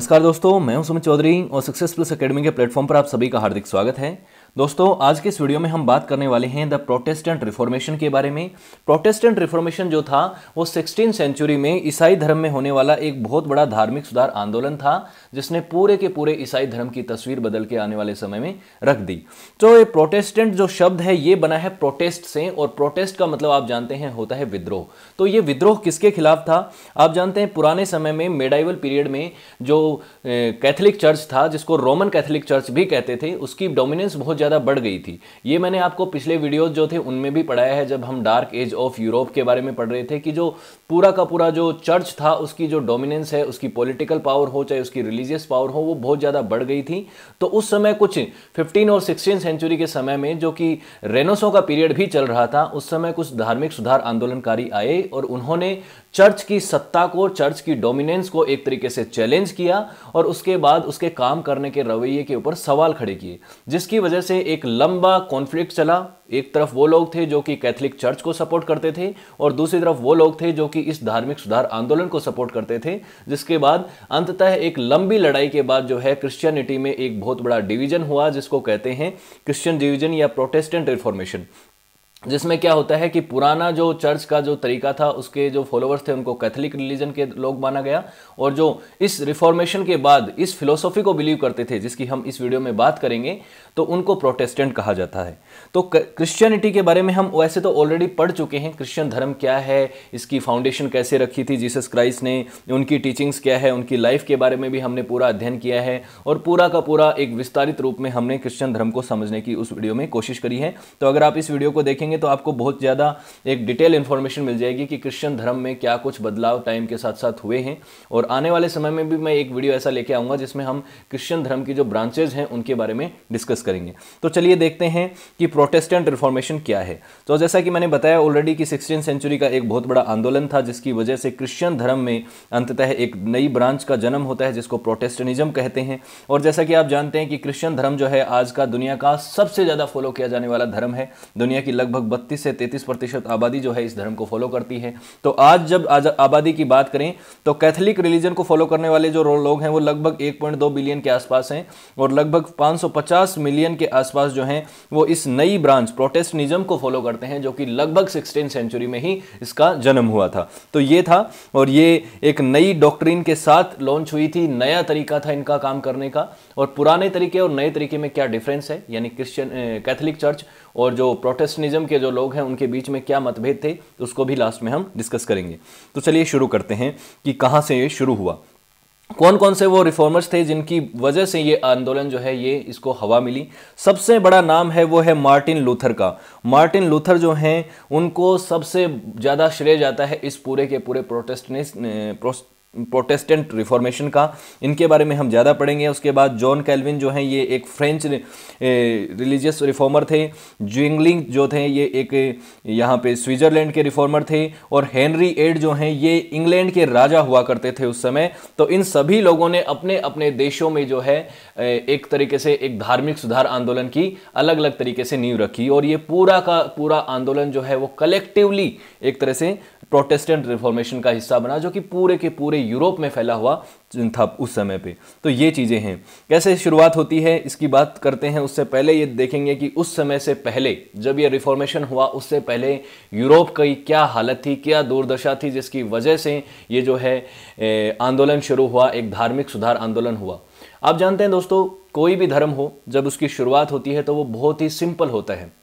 नमस्कार दोस्तों मैं हूं सुमित चौधरी और सक्सेस प्लस अकेडमी के प्लेटफॉर्म पर आप सभी का हार्दिक स्वागत है दोस्तों आज के इस वीडियो में हम बात करने वाले हैं द प्रोटेस्टेंट रिफॉर्मेशन के बारे में प्रोटेस्टेंट रिफॉर्मेशन जो था वो सिक्सटीन सेंचुरी में ईसाई धर्म में होने वाला एक बहुत बड़ा धार्मिक सुधार आंदोलन था जिसने पूरे के पूरे ईसाई धर्म की तस्वीर बदल के आने वाले समय में रख दी तो ये प्रोटेस्टेंट जो शब्द है ये बना है प्रोटेस्ट से और प्रोटेस्ट का मतलब आप जानते हैं होता है विद्रोह तो ये विद्रोह किसके खिलाफ था आप जानते हैं पुराने समय में मेडाइवल पीरियड में जो कैथलिक चर्च था जिसको रोमन कैथलिक चर्च भी कहते थे उसकी डोमिनेंस बहुत ज़्यादा बढ़ गई थी ये मैंने आपको पिछले वीडियोज़ जो थे उनमें भी पढ़ाया है जब हम डार्क एज ऑफ यूरोप के बारे में पढ़ रहे थे कि जो पूरा का पूरा जो चर्च था उसकी जो डोमिनेंस है उसकी पॉलिटिकल पावर हो चाहे उसकी रिलीजियस पावर हो वो बहुत ज़्यादा बढ़ गई थी तो उस समय कुछ 15 और 16 सेंचुरी के समय में जो कि रेनोसो का पीरियड भी चल रहा था उस समय कुछ धार्मिक सुधार आंदोलनकारी आए और उन्होंने चर्च की सत्ता को चर्च की डोमिनेंस को एक तरीके से चैलेंज किया और उसके बाद उसके काम करने के रवैये के ऊपर सवाल खड़े किए जिसकी वजह से एक लंबा कॉन्फ्लिक्ट चला एक तरफ वो लोग थे जो कि कैथलिक चर्च को सपोर्ट करते थे और दूसरी तरफ वो लोग थे जो कि इस धार्मिक सुधार आंदोलन को सपोर्ट करते थे जिसके बाद अंततः एक लंबी लड़ाई के बाद जो है क्रिश्चियनिटी में एक बहुत बड़ा डिवीजन हुआ जिसको कहते हैं क्रिश्चियन डिवीजन या प्रोटेस्टेंट रिफॉर्मेशन जिसमें क्या होता है कि पुराना जो चर्च का जो तरीका था उसके जो फॉलोअर्स थे उनको कैथलिक रिलीजन के लोग माना गया और जो इस रिफॉर्मेशन के बाद इस फिलोसॉफी को बिलीव करते थे जिसकी हम इस वीडियो में बात करेंगे तो उनको प्रोटेस्टेंट कहा जाता है तो क्रिश्चियनिटी के बारे में हम वैसे तो ऑलरेडी पढ़ चुके हैं क्रिश्चियन धर्म क्या है इसकी फाउंडेशन कैसे रखी थी जीसस क्राइस्ट ने उनकी टीचिंग्स क्या है उनकी लाइफ के बारे में भी हमने पूरा अध्ययन किया है और पूरा का पूरा एक विस्तारित रूप में हमने क्रिश्चियन धर्म को समझने की उस वीडियो में कोशिश करी है तो अगर आप इस वीडियो को देखेंगे तो आपको बहुत ज़्यादा एक डिटेल इन्फॉर्मेशन मिल जाएगी कि क्रिश्चियन धर्म में क्या कुछ बदलाव टाइम के साथ साथ हुए हैं और आने वाले समय में भी मैं एक वीडियो ऐसा लेके आऊँगा जिसमें हम क्रिश्चियन धर्म की जो ब्रांचेज हैं उनके बारे में डिस्कस करें करेंगे तो चलिए देखते हैं कि प्रोटेस्टेंट रिफॉर्मेशन क्या है तो जैसा कि मैंने बताया ऑलरेडी कि सिक्सटीन सेंचुरी का एक बहुत बड़ा आंदोलन था जिसकी वजह से क्रिश्चियन धर्म में अंततः एक नई ब्रांच का जन्म होता है जिसको प्रोटेस्टनिज्म कहते हैं और जैसा कि आप जानते हैं कि क्रिश्चियन धर्म जो है आज का दुनिया का सबसे ज़्यादा फॉलो किया जाने वाला धर्म है दुनिया की लगभग बत्तीस से तैंतीस प्रतिशत आबादी जो है इस धर्म को फॉलो करती है तो आज जब आबादी की बात करें तो कैथोलिक रिलीजन को फॉलो करने वाले जो लोग हैं वो लगभग एक बिलियन के आसपास हैं और लगभग 550 मिलियन के आसपास जो हैं वो इस नई ब्रांच प्रोटेस्टनिज्म को फॉलो करते हैं जो कि लगभग सिक्सटीन सेंचुरी में ही इसका जन्म हुआ था तो ये था और ये एक नई डॉक्ट्रीन के साथ लॉन्च हुई थी नया तरीका था इनका काम करने का और पुराने तरीके और नए तरीके में क्या डिफरेंस है यानी क्रिश्चियन कैथोलिक चर्च और जो प्रोटेस्टनिज्म के जो लोग हैं उनके बीच में क्या मतभेद थे उसको भी लास्ट में हम डिस्कस करेंगे तो चलिए शुरू करते हैं कि कहाँ से ये शुरू हुआ कौन कौन से वो रिफॉर्मर्स थे जिनकी वजह से ये आंदोलन जो है ये इसको हवा मिली सबसे बड़ा नाम है वो है मार्टिन लूथर का मार्टिन लूथर जो हैं उनको सबसे ज़्यादा श्रेय जाता है इस पूरे के पूरे प्रोटेस्ट ने प्रोटेस्टेंट रिफॉर्मेशन का इनके बारे में हम ज़्यादा पढ़ेंगे उसके बाद जॉन कैलविन जो हैं ये एक फ्रेंच रिलीजियस रिफॉर्मर थे ज्विंगलिंग जो थे ये एक यहाँ पे स्विट्ज़रलैंड के रिफॉर्मर थे और हेनरी एड जो हैं ये इंग्लैंड के राजा हुआ करते थे उस समय तो इन सभी लोगों ने अपने अपने देशों में जो है एक तरीके से एक धार्मिक सुधार आंदोलन की अलग अलग तरीके से नींव रखी और ये पूरा का पूरा आंदोलन जो है वो कलेक्टिवली एक तरह से प्रोटेस्टेंट रिफॉर्मेशन का हिस्सा बना जो कि पूरे के पूरे यूरोप में फैला हुआ था उस समय पे तो ये चीज़ें हैं कैसे शुरुआत होती है इसकी बात करते हैं उससे पहले ये देखेंगे कि उस समय से पहले जब ये रिफॉर्मेशन हुआ उससे पहले यूरोप की क्या हालत थी क्या दुर्दशा थी जिसकी वजह से ये जो है आंदोलन शुरू हुआ एक धार्मिक सुधार आंदोलन हुआ आप जानते हैं दोस्तों कोई भी धर्म हो जब उसकी शुरुआत होती है तो वो बहुत ही सिंपल होता है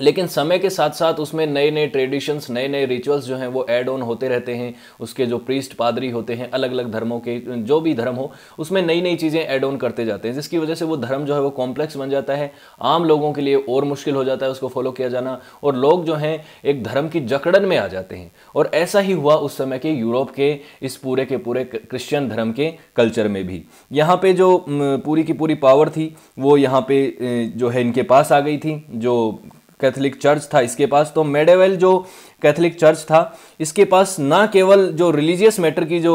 लेकिन समय के साथ साथ उसमें नए नए ट्रेडिशंस नए नए रिचुअल्स जो हैं वो ऐड ऑन होते रहते हैं उसके जो प्रीस्ट पादरी होते हैं अलग अलग धर्मों के जो भी धर्म हो उसमें नई नई चीज़ें ऐड ऑन करते जाते हैं जिसकी वजह से वो धर्म जो है वो कॉम्प्लेक्स बन जाता है आम लोगों के लिए और मुश्किल हो जाता है उसको फॉलो किया जाना और लोग जो हैं एक धर्म की जकड़न में आ जाते हैं और ऐसा ही हुआ उस समय के यूरोप के इस पूरे के पूरे क्रिश्चियन धर्म के कल्चर में भी यहाँ पर जो पूरी की पूरी पावर थी वो यहाँ पर जो है इनके पास आ गई थी जो कैथलिक चर्च था इसके पास तो मेडेवेल जो कैथलिक चर्च था इसके पास ना केवल जो रिलीजियस मैटर की जो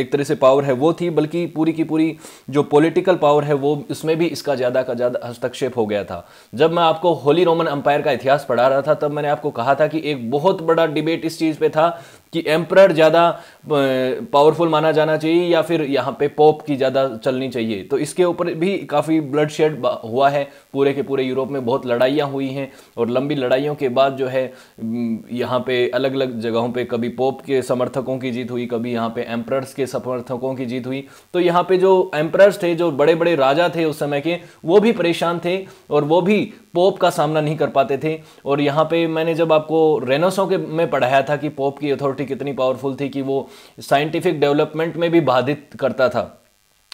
एक तरह से पावर है वो थी बल्कि पूरी की पूरी जो पॉलिटिकल पावर है वो इसमें भी इसका ज़्यादा का ज़्यादा हस्तक्षेप हो गया था जब मैं आपको होली रोमन अम्पायर का इतिहास पढ़ा रहा था तब मैंने आपको कहा था कि एक बहुत बड़ा डिबेट इस चीज़ पर था कि एम्प्रर ज़्यादा पावरफुल माना जाना चाहिए या फिर यहाँ पे पोप की ज़्यादा चलनी चाहिए तो इसके ऊपर भी काफ़ी ब्लड शेड हुआ है पूरे के पूरे यूरोप में बहुत लड़ाइयाँ हुई हैं और लंबी लड़ाइयों के बाद जो है यहाँ पे अलग अलग जगहों पे कभी पोप के समर्थकों की जीत हुई कभी यहाँ पे एम्प्रर्स के समर्थकों की जीत हुई तो यहाँ पे जो एम्प्रर्स थे जो बड़े बड़े राजा थे उस समय के वो भी परेशान थे और वो भी पोप का सामना नहीं कर पाते थे और यहाँ पे मैंने जब आपको रेनोसों के में पढ़ाया था कि पोप की अथॉरिटी रोबोटिक कितनी पावरफुल थी कि वो साइंटिफिक डेवलपमेंट में भी बाधित करता था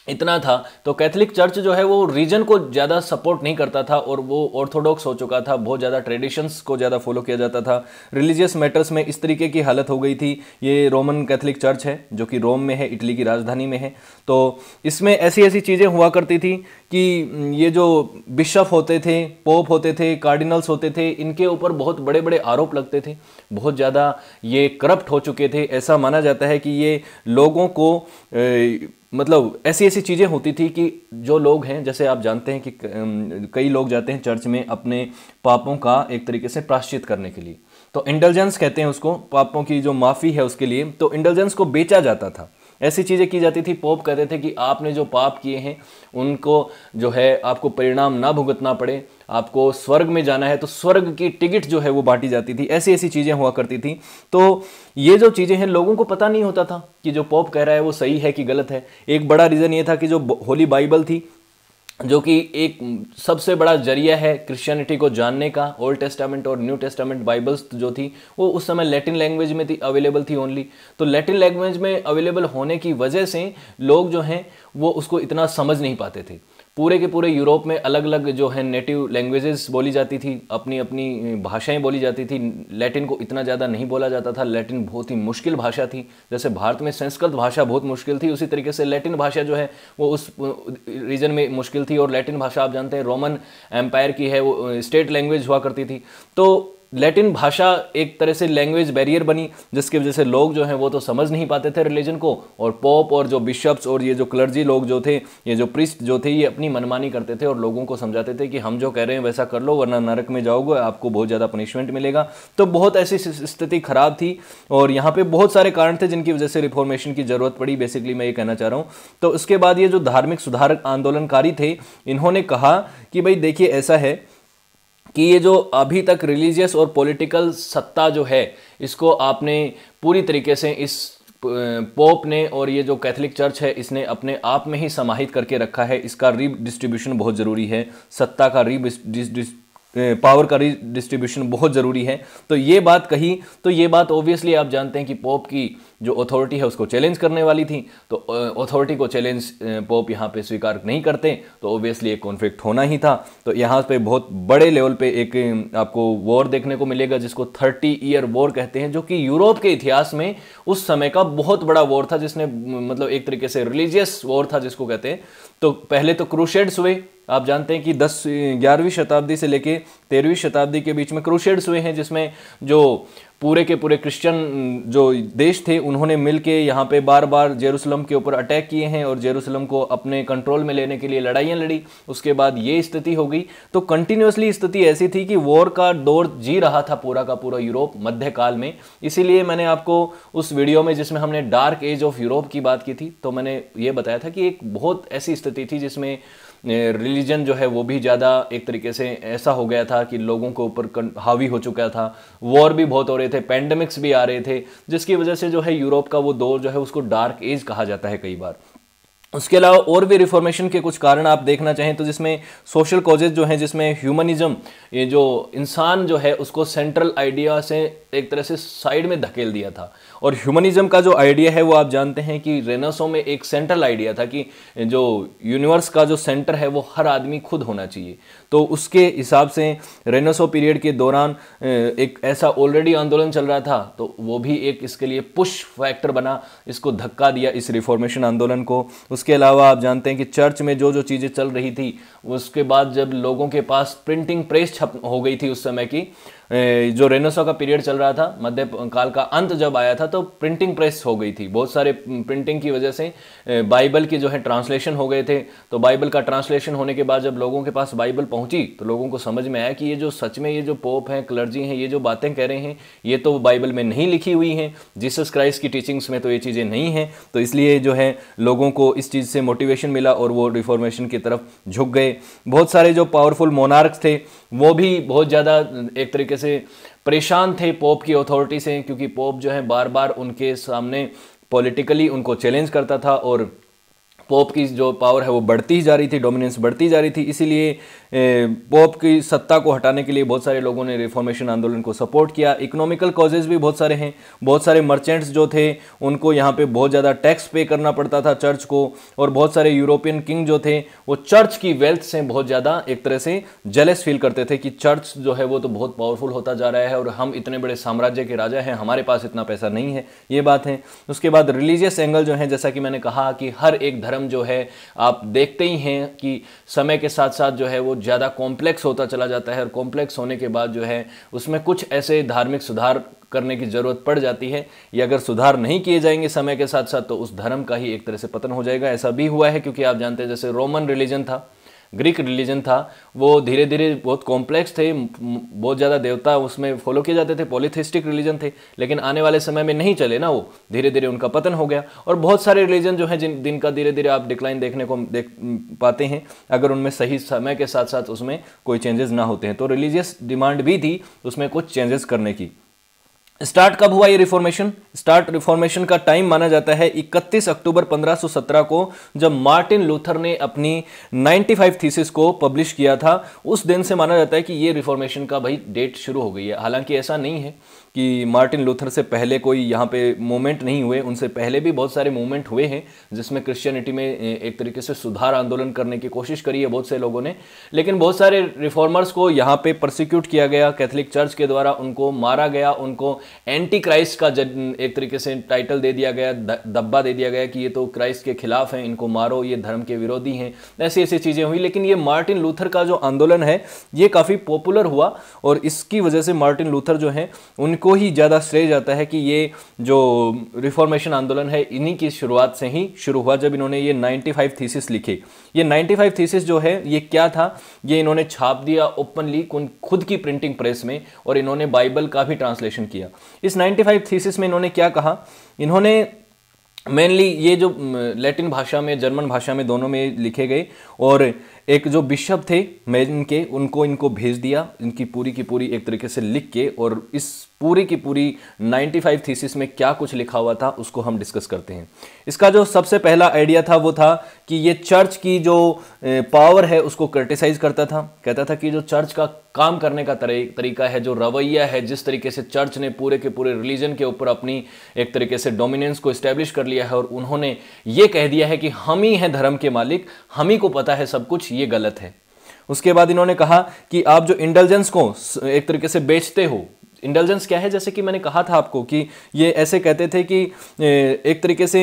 इतना था तो कैथलिक चर्च जो है वो रीजन को ज़्यादा सपोर्ट नहीं करता था और वो ऑर्थोडॉक्स हो चुका था बहुत ज़्यादा ट्रेडिशंस को ज़्यादा फॉलो किया जाता था रिलीजियस मैटर्स में इस तरीके की हालत हो गई थी ये रोमन कैथलिक चर्च है जो कि रोम में है इटली की राजधानी में है तो इसमें ऐसी ऐसी चीज़ें हुआ करती थी कि ये जो बिशप होते थे पोप होते थे कार्डिनल्स होते थे इनके ऊपर बहुत बड़े बड़े आरोप लगते थे बहुत ज़्यादा ये करप्ट हो चुके थे ऐसा माना जाता है कि ये लोगों को ए, मतलब ऐसी ऐसी चीज़ें होती थी कि जो लोग हैं जैसे आप जानते हैं कि कई लोग जाते हैं चर्च में अपने पापों का एक तरीके से प्राश्चित करने के लिए तो इंडल्जेंस कहते हैं उसको पापों की जो माफ़ी है उसके लिए तो इंडल्जेंस को बेचा जाता था ऐसी चीज़ें की जाती थी पोप कहते थे कि आपने जो पाप किए हैं उनको जो है आपको परिणाम ना भुगतना पड़े आपको स्वर्ग में जाना है तो स्वर्ग की टिकट जो है वो बांटी जाती थी ऐसी ऐसी चीज़ें हुआ करती थी तो ये जो चीज़ें हैं लोगों को पता नहीं होता था कि जो पोप कह रहा है वो सही है कि गलत है एक बड़ा रीज़न ये था कि जो होली बाइबल थी जो कि एक सबसे बड़ा जरिया है क्रिश्चियनिटी को जानने का ओल्ड टेस्टामेंट और न्यू टेस्टामेंट बाइबल्स जो थी वो उस समय लैटिन लैंग्वेज में थी अवेलेबल थी ओनली तो लैटिन लैंग्वेज में अवेलेबल होने की वजह से लोग जो हैं वो उसको इतना समझ नहीं पाते थे पूरे के पूरे यूरोप में अलग अलग जो है नेटिव लैंग्वेजेस बोली जाती थी अपनी अपनी भाषाएं बोली जाती थी लैटिन को इतना ज़्यादा नहीं बोला जाता था लैटिन बहुत ही मुश्किल भाषा थी जैसे भारत में संस्कृत भाषा बहुत मुश्किल थी उसी तरीके से लैटिन भाषा जो है वो उस रीजन में मुश्किल थी और लैटिन भाषा आप जानते हैं रोमन एम्पायर की है वो स्टेट लैंग्वेज हुआ करती थी तो लैटिन भाषा एक तरह से लैंग्वेज बैरियर बनी जिसकी वजह से लोग जो हैं वो तो समझ नहीं पाते थे रिलीजन को और पोप और जो बिशप्स और ये जो क्लर्जी लोग जो थे ये जो प्रिस्ट जो थे ये अपनी मनमानी करते थे और लोगों को समझाते थे कि हम जो कह रहे हैं वैसा कर लो वरना नरक में जाओगे आपको बहुत ज़्यादा पनिशमेंट मिलेगा तो बहुत ऐसी स्थिति खराब थी और यहाँ पर बहुत सारे कारण थे जिनकी वजह से रिफॉर्मेशन की ज़रूरत पड़ी बेसिकली मैं ये कहना चाह रहा हूँ तो उसके बाद ये जो धार्मिक सुधारक आंदोलनकारी थे इन्होंने कहा कि भाई देखिए ऐसा है कि ये जो अभी तक रिलीजियस और पॉलिटिकल सत्ता जो है इसको आपने पूरी तरीके से इस पोप ने और ये जो कैथलिक चर्च है इसने अपने आप में ही समाहित करके रखा है इसका रीडिस्ट्रीब्यूशन बहुत ज़रूरी है सत्ता का रीडिस्ट्रीब्यूशन पावर का डिस्ट्रीब्यूशन बहुत ज़रूरी है तो ये बात कही तो ये बात ऑब्वियसली आप जानते हैं कि पोप की जो अथॉरिटी है उसको चैलेंज करने वाली थी तो अथॉरिटी को चैलेंज पोप यहाँ पे स्वीकार नहीं करते तो ऑब्वियसली एक कॉन्फ्लिक्ट होना ही था तो यहाँ पे बहुत बड़े लेवल पे एक आपको वॉर देखने को मिलेगा जिसको थर्टी ईयर वॉर कहते हैं जो कि यूरोप के इतिहास में उस समय का बहुत बड़ा वॉर था जिसने मतलब एक तरीके से रिलीजियस वॉर था जिसको कहते हैं तो पहले तो क्रूशेड्स हुए आप जानते हैं कि दस ग्यारहवीं शताब्दी से लेके तेरहवीं शताब्दी के बीच में क्रूशेड्स हुए हैं जिसमें जो पूरे के पूरे क्रिश्चियन जो देश थे उन्होंने मिल के यहाँ पर बार बार जेरूसलम के ऊपर अटैक किए हैं और जेरूसलम को अपने कंट्रोल में लेने के लिए लड़ाइयाँ लड़ी उसके बाद ये स्थिति हो गई तो कंटिन्यूसली स्थिति ऐसी थी कि वॉर का दौर जी रहा था पूरा का पूरा यूरोप मध्यकाल में इसीलिए मैंने आपको उस वीडियो में जिसमें हमने डार्क एज ऑफ यूरोप की बात की थी तो मैंने ये बताया था कि एक बहुत ऐसी स्थिति थी जिसमें रिलीजन जो है वो भी ज़्यादा एक तरीके से ऐसा हो गया था कि लोगों के ऊपर हावी हो चुका था वॉर भी बहुत हो रहे थे पैंडमिक्स भी आ रहे थे जिसकी वजह से जो है यूरोप का वो दौर जो है उसको डार्क एज कहा जाता है कई बार उसके अलावा और भी रिफॉर्मेशन के कुछ कारण आप देखना चाहें तो जिसमें सोशल कॉजेज जो हैं जिसमें ह्यूमनिज्म ये जो इंसान जो है उसको सेंट्रल आइडिया से एक तरह से साइड में धकेल दिया था और ह्यूमनिज्म का जो आइडिया है वो आप जानते हैं कि रेनासो में एक सेंट्रल आइडिया था कि जो यूनिवर्स का जो सेंटर है वो हर आदमी खुद होना चाहिए तो उसके हिसाब से रेनासो पीरियड के दौरान एक ऐसा ऑलरेडी आंदोलन चल रहा था तो वो भी एक इसके लिए पुश फैक्टर बना इसको धक्का दिया इस रिफॉर्मेशन आंदोलन को उस इसके अलावा आप जानते हैं कि चर्च में जो जो चीज़ें चल रही थी उसके बाद जब लोगों के पास प्रिंटिंग प्रेस छप हो गई थी उस समय की जो रेनोसा का पीरियड चल रहा था मध्य काल का अंत जब आया था तो प्रिंटिंग प्रेस हो गई थी बहुत सारे प्रिंटिंग की वजह से बाइबल की जो है ट्रांसलेशन हो गए थे तो बाइबल का ट्रांसलेशन होने के बाद जब लोगों के पास बाइबल पहुंची तो लोगों को समझ में आया कि ये जो सच में ये जो पोप हैं क्लर्जी हैं ये जो बातें कह रहे हैं ये तो बाइबल में नहीं लिखी हुई हैं जीसस क्राइस्ट की टीचिंग्स में तो ये चीज़ें नहीं हैं तो इसलिए जो है लोगों को इस चीज़ से मोटिवेशन मिला और वो रिफॉर्मेशन की तरफ झुक गए बहुत सारे जो पावरफुल मोनार्क थे वो भी बहुत ज़्यादा एक तरीके तरीके से परेशान थे पोप की अथॉरिटी से क्योंकि पोप जो है बार बार उनके सामने पॉलिटिकली उनको चैलेंज करता था और पोप की जो पावर है वो बढ़ती ही जा रही थी डोमिनेंस बढ़ती जा रही थी इसीलिए पोप की सत्ता को हटाने के लिए बहुत सारे लोगों ने रिफॉर्मेशन आंदोलन को सपोर्ट किया इकोनॉमिकल कॉजेज़ भी बहुत सारे हैं बहुत सारे मर्चेंट्स जो थे उनको यहाँ पे बहुत ज़्यादा टैक्स पे करना पड़ता था चर्च को और बहुत सारे यूरोपियन किंग जो थे वो चर्च की वेल्थ से बहुत ज़्यादा एक तरह से जेलेस फील करते थे कि चर्च जो है वो तो बहुत पावरफुल होता जा रहा है और हम इतने बड़े साम्राज्य के राजा हैं हमारे पास इतना पैसा नहीं है ये बात है उसके बाद रिलीजियस एंगल जो है जैसा कि मैंने कहा कि हर एक धर्म जो है आप देखते ही हैं कि समय के साथ साथ जो है वो ज़्यादा कॉम्प्लेक्स होता चला जाता है और कॉम्प्लेक्स होने के बाद जो है उसमें कुछ ऐसे धार्मिक सुधार करने की ज़रूरत पड़ जाती है या अगर सुधार नहीं किए जाएंगे समय के साथ साथ तो उस धर्म का ही एक तरह से पतन हो जाएगा ऐसा भी हुआ है क्योंकि आप जानते हैं जैसे रोमन रिलीजन था ग्रीक रिलीजन था वो धीरे धीरे बहुत कॉम्प्लेक्स थे बहुत ज़्यादा देवता उसमें फॉलो किए जाते थे पॉलिथिस्टिक रिलीजन थे लेकिन आने वाले समय में नहीं चले ना वो धीरे धीरे उनका पतन हो गया और बहुत सारे रिलीजन जो हैं जिन जिनका धीरे धीरे आप डिक्लाइन देखने को देख पाते हैं अगर उनमें सही समय के साथ साथ उसमें कोई चेंजेस ना होते हैं तो रिलीजियस डिमांड भी थी उसमें कुछ चेंजेस करने की स्टार्ट कब हुआ ये रिफॉर्मेशन स्टार्ट रिफॉर्मेशन का टाइम माना जाता है 31 अक्टूबर 1517 को जब मार्टिन लूथर ने अपनी 95 थीसिस को पब्लिश किया था उस दिन से माना जाता है कि ये रिफॉर्मेशन का भाई डेट शुरू हो गई है हालांकि ऐसा नहीं है कि मार्टिन लूथर से पहले कोई यहाँ पे मूवमेंट नहीं हुए उनसे पहले भी बहुत सारे मूवमेंट हुए हैं जिसमें क्रिश्चियनिटी में एक तरीके से सुधार आंदोलन करने की कोशिश करी है बहुत से लोगों ने लेकिन बहुत सारे रिफॉर्मर्स को यहाँ पे प्रोसिक्यूट किया गया कैथलिक चर्च के द्वारा उनको मारा गया उनको एंटी क्राइस्ट का एक तरीके से टाइटल दे दिया गया दब्बा दे दिया गया कि ये तो क्राइस्ट के खिलाफ हैं इनको मारो ये धर्म के विरोधी हैं ऐसी ऐसी चीज़ें हुई लेकिन ये मार्टिन लूथर का जो आंदोलन है ये काफ़ी पॉपुलर हुआ और इसकी वजह से मार्टिन लूथर जो हैं उनको को ही ज़्यादा श्रेय जाता है कि ये जो रिफॉर्मेशन आंदोलन है इन्हीं की शुरुआत से ही शुरू हुआ जब इन्होंने ये 95 थीसिस लिखे ये 95 थीसिस जो है ये क्या था ये इन्होंने छाप दिया ओपनली उन खुद की प्रिंटिंग प्रेस में और इन्होंने बाइबल का भी ट्रांसलेशन किया इस 95 थीसिस में इन्होंने क्या कहा इन्होंने मेनली ये जो लैटिन भाषा में जर्मन भाषा में दोनों में लिखे गए और एक जो बिशप थे मैन के उनको इनको भेज दिया इनकी पूरी की पूरी एक तरीके से लिख के और इस पूरी की पूरी 95 थीसिस में क्या कुछ लिखा हुआ था उसको हम डिस्कस करते हैं इसका जो सबसे पहला आइडिया था वो था कि ये चर्च की जो पावर है उसको क्रिटिसाइज करता था कहता था कि जो चर्च का काम करने का तरीका है जो रवैया है जिस तरीके से चर्च ने पूरे के पूरे रिलीजन के ऊपर अपनी एक तरीके से डोमिनेंस को इस्टेब्लिश कर लिया है और उन्होंने ये कह दिया है कि हम ही हैं धर्म के मालिक हम ही को पता है सब कुछ ये गलत है उसके बाद इन्होंने कहा कि आप जो इंडल्जेंस को एक तरीके से बेचते हो इंटेलिजेंस क्या है जैसे कि मैंने कहा था आपको कि ये ऐसे कहते थे कि एक तरीके से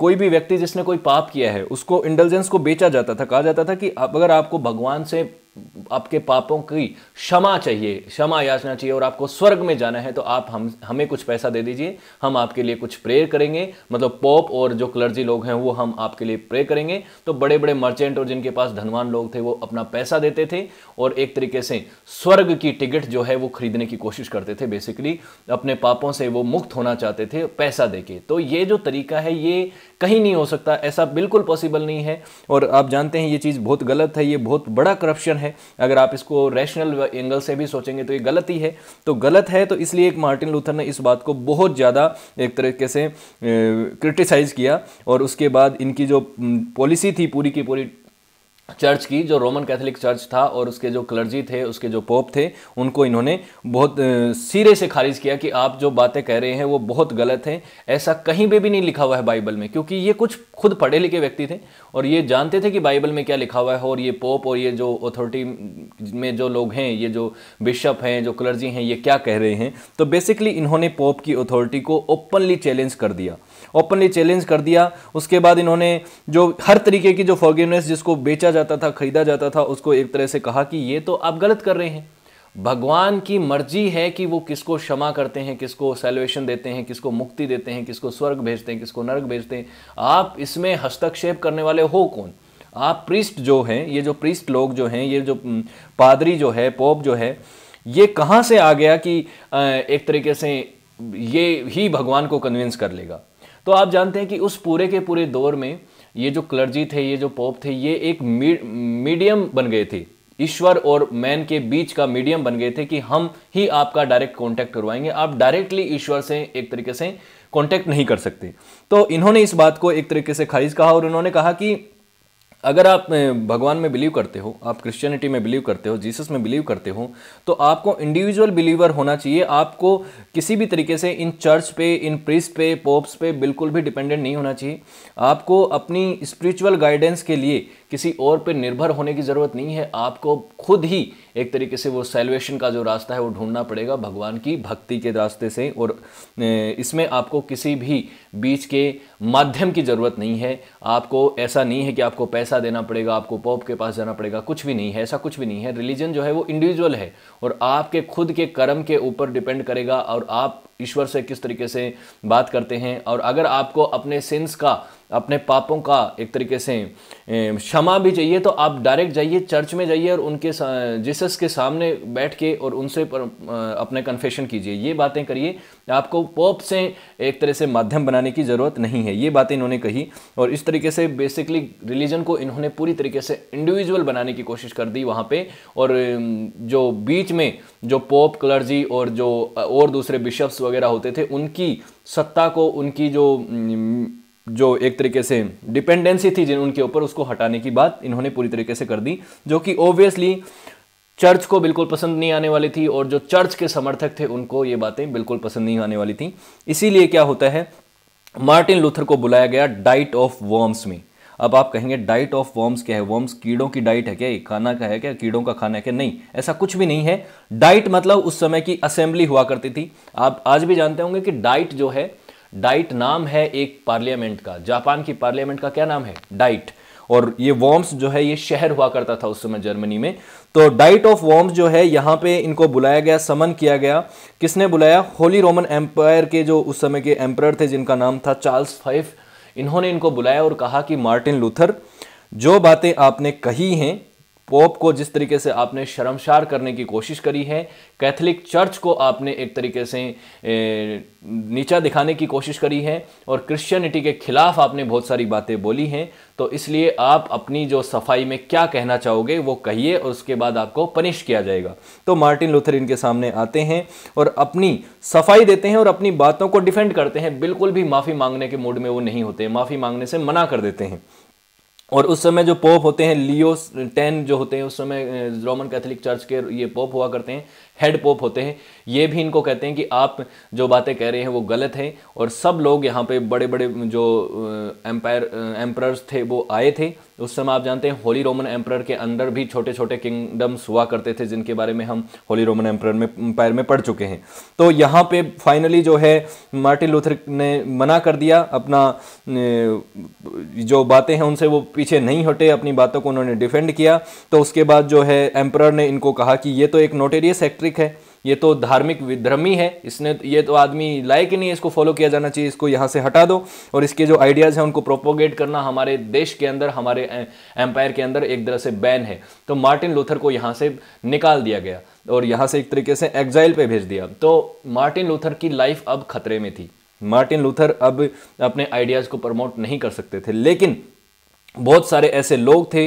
कोई भी व्यक्ति जिसने कोई पाप किया है उसको इंटेलिजेंस को बेचा जाता था कहा जाता था कि अगर आपको भगवान से आपके पापों की क्षमा चाहिए क्षमा याचना चाहिए और आपको स्वर्ग में जाना है तो आप हम हमें कुछ पैसा दे दीजिए हम आपके लिए कुछ प्रेयर करेंगे मतलब पोप और जो क्लर्जी लोग हैं वो हम आपके लिए प्रे करेंगे तो बड़े बड़े मर्चेंट और जिनके पास धनवान लोग थे वो अपना पैसा देते थे और एक तरीके से स्वर्ग की टिकट जो है वो खरीदने की कोशिश करते थे बेसिकली अपने पापों से वो मुक्त होना चाहते थे पैसा दे के तो ये जो तरीका है ये कहीं नहीं हो सकता ऐसा बिल्कुल पॉसिबल नहीं है और आप जानते हैं ये चीज़ बहुत गलत है ये बहुत बड़ा करप्शन है है अगर आप इसको रैशनल एंगल से भी सोचेंगे तो ये गलत ही है तो गलत है तो इसलिए एक मार्टिन लूथर ने इस बात को बहुत ज़्यादा एक तरीके से क्रिटिसाइज़ किया और उसके बाद इनकी जो पॉलिसी थी पूरी की पूरी चर्च की जो रोमन कैथोलिक चर्च था और उसके जो क्लर्जी थे उसके जो पोप थे उनको इन्होंने बहुत सिरे से खारिज किया कि आप जो बातें कह रहे हैं वो बहुत गलत हैं ऐसा कहीं भी भी नहीं लिखा हुआ है बाइबल में क्योंकि ये कुछ खुद पढ़े लिखे व्यक्ति थे और ये जानते थे कि बाइबल में क्या लिखा हुआ है और ये पोप और ये जो अथॉरिटी में जो लोग हैं ये जो बिशप हैं जो क्लर्जी हैं ये क्या कह रहे हैं तो बेसिकली इन्होंने पोप की अथॉरिटी को ओपनली चैलेंज कर दिया ओपनली चैलेंज कर दिया उसके बाद इन्होंने जो हर तरीके की जो फॉरगिवनेस जिसको बेचा जाता था खरीदा जाता था उसको एक तरह से कहा कि ये तो आप गलत कर रहे हैं भगवान की मर्जी है कि वो किसको क्षमा करते हैं किसको सेल्वेशन देते हैं किसको मुक्ति देते हैं किसको स्वर्ग भेजते हैं किसको नर्क भेजते हैं आप इसमें हस्तक्षेप करने वाले हो कौन आप प्रिस्ट जो हैं ये जो प्रिस्ट लोग जो हैं ये जो पादरी जो है पोप जो है ये कहाँ से आ गया कि एक तरीके से ये ही भगवान को कन्विंस कर लेगा तो आप जानते हैं कि उस पूरे के पूरे दौर में ये जो क्लर्जी थे ये जो पोप थे ये एक मीडियम बन गए थे ईश्वर और मैन के बीच का मीडियम बन गए थे कि हम ही आपका डायरेक्ट कांटेक्ट करवाएंगे आप डायरेक्टली ईश्वर से एक तरीके से कांटेक्ट नहीं कर सकते तो इन्होंने इस बात को एक तरीके से खारिज कहा और उन्होंने कहा कि अगर आप भगवान में बिलीव करते हो आप क्रिश्चियनिटी में बिलीव करते हो जीसस में बिलीव करते हो तो आपको इंडिविजुअल बिलीवर होना चाहिए आपको किसी भी तरीके से इन चर्च पे इन प्रिस्ट पे पोप्स पे बिल्कुल भी डिपेंडेंट नहीं होना चाहिए आपको अपनी स्पिरिचुअल गाइडेंस के लिए किसी और पे निर्भर होने की ज़रूरत नहीं है आपको खुद ही एक तरीके से वो सेलवेशन का जो रास्ता है वो ढूंढना पड़ेगा भगवान की भक्ति के रास्ते से और इसमें आपको किसी भी बीच के माध्यम की ज़रूरत नहीं है आपको ऐसा नहीं है कि आपको पैसा देना पड़ेगा आपको पॉप के पास जाना पड़ेगा कुछ भी नहीं है ऐसा कुछ भी नहीं है रिलीजन जो है वो इंडिविजुअल है और आपके खुद के कर्म के ऊपर डिपेंड करेगा और आप ईश्वर से किस तरीके से बात करते हैं और अगर आपको अपने सिंस का अपने पापों का एक तरीके से क्षमा भी चाहिए तो आप डायरेक्ट जाइए चर्च में जाइए और उनके जीसस के सामने बैठ के और उनसे पर अपने कन्फेशन कीजिए ये बातें करिए आपको पोप से एक तरह से माध्यम बनाने की ज़रूरत नहीं है ये बातें इन्होंने कही और इस तरीके से बेसिकली रिलीजन को इन्होंने पूरी तरीके से इंडिविजुअल बनाने की कोशिश कर दी वहाँ पे और जो बीच में जो पोप क्लर्जी और जो और दूसरे बिशप्स वगैरह होते थे उनकी सत्ता को उनकी जो जो एक तरीके से डिपेंडेंसी थी जिन उनके ऊपर उसको हटाने की बात इन्होंने पूरी तरीके से कर दी जो कि ओब्वियसली चर्च को बिल्कुल पसंद नहीं आने वाली थी और जो चर्च के समर्थक थे उनको ये बातें बिल्कुल पसंद नहीं आने वाली थी इसीलिए क्या होता है मार्टिन लूथर को बुलाया गया डाइट ऑफ वॉर्म्स में अब आप कहेंगे डाइट ऑफ वॉर्म्स क्या है वर्म्स कीड़ों की डाइट है क्या ये खाना का है क्या कीड़ों का खाना है क्या नहीं ऐसा कुछ भी नहीं है डाइट मतलब उस समय की असेंबली हुआ करती थी आप आज भी जानते होंगे कि डाइट जो है डाइट नाम है एक पार्लियामेंट का जापान की पार्लियामेंट का क्या नाम है डाइट और ये वॉम्स जो है ये शहर हुआ करता था उस समय जर्मनी में तो डाइट ऑफ वॉर्म्स जो है यहाँ पे इनको बुलाया गया समन किया गया किसने बुलाया होली रोमन एम्पायर के जो उस समय के एम्पर थे जिनका नाम था चार्ल्स फाइव इन्होंने इनको बुलाया और कहा कि मार्टिन लूथर जो बातें आपने कही हैं पोप को जिस तरीके से आपने शर्मशार करने की कोशिश करी है कैथलिक चर्च को आपने एक तरीके से नीचा दिखाने की कोशिश करी है और क्रिश्चियनिटी के खिलाफ आपने बहुत सारी बातें बोली हैं तो इसलिए आप अपनी जो सफाई में क्या कहना चाहोगे वो कहिए और उसके बाद आपको पनिश किया जाएगा तो मार्टिन लूथर इनके सामने आते हैं और अपनी सफाई देते हैं और अपनी बातों को डिफेंड करते हैं बिल्कुल भी माफ़ी मांगने के मूड में वो नहीं होते माफ़ी मांगने से मना कर देते हैं और उस समय जो पोप होते हैं लियो टेन जो होते हैं उस समय रोमन कैथोलिक चर्च के ये पोप हुआ करते हैं हेड पोप होते हैं ये भी इनको कहते हैं कि आप जो बातें कह रहे हैं वो गलत हैं और सब लोग यहाँ पे बड़े बड़े जो एम्पायर एम्प्रर्स थे वो आए थे उस समय आप जानते हैं होली रोमन एम्प्रर के अंदर भी छोटे छोटे किंगडम्स हुआ करते थे जिनके बारे में हम होली रोमन एम्प्रर में एम्पायर में पढ़ चुके हैं तो यहाँ पे फाइनली जो है मार्टिन लूथर ने मना कर दिया अपना जो बातें हैं उनसे वो पीछे नहीं हटे अपनी बातों को उन्होंने डिफेंड किया तो उसके बाद जो है एम्प्रर ने इनको कहा कि ये तो एक नोटेरियस एक्ट्री एसेंट्रिक है ये तो धार्मिक विद्रमी है इसने ये तो आदमी लायक ही नहीं इसको फॉलो किया जाना चाहिए इसको यहाँ से हटा दो और इसके जो आइडियाज़ हैं उनको प्रोपोगेट करना हमारे देश के अंदर हमारे एम्पायर के अंदर एक तरह से बैन है तो मार्टिन लूथर को यहाँ से निकाल दिया गया और यहाँ से एक तरीके से एग्जाइल पर भेज दिया तो मार्टिन लूथर की लाइफ अब खतरे में थी मार्टिन लूथर अब अपने आइडियाज़ को प्रमोट नहीं कर सकते थे लेकिन बहुत सारे ऐसे लोग थे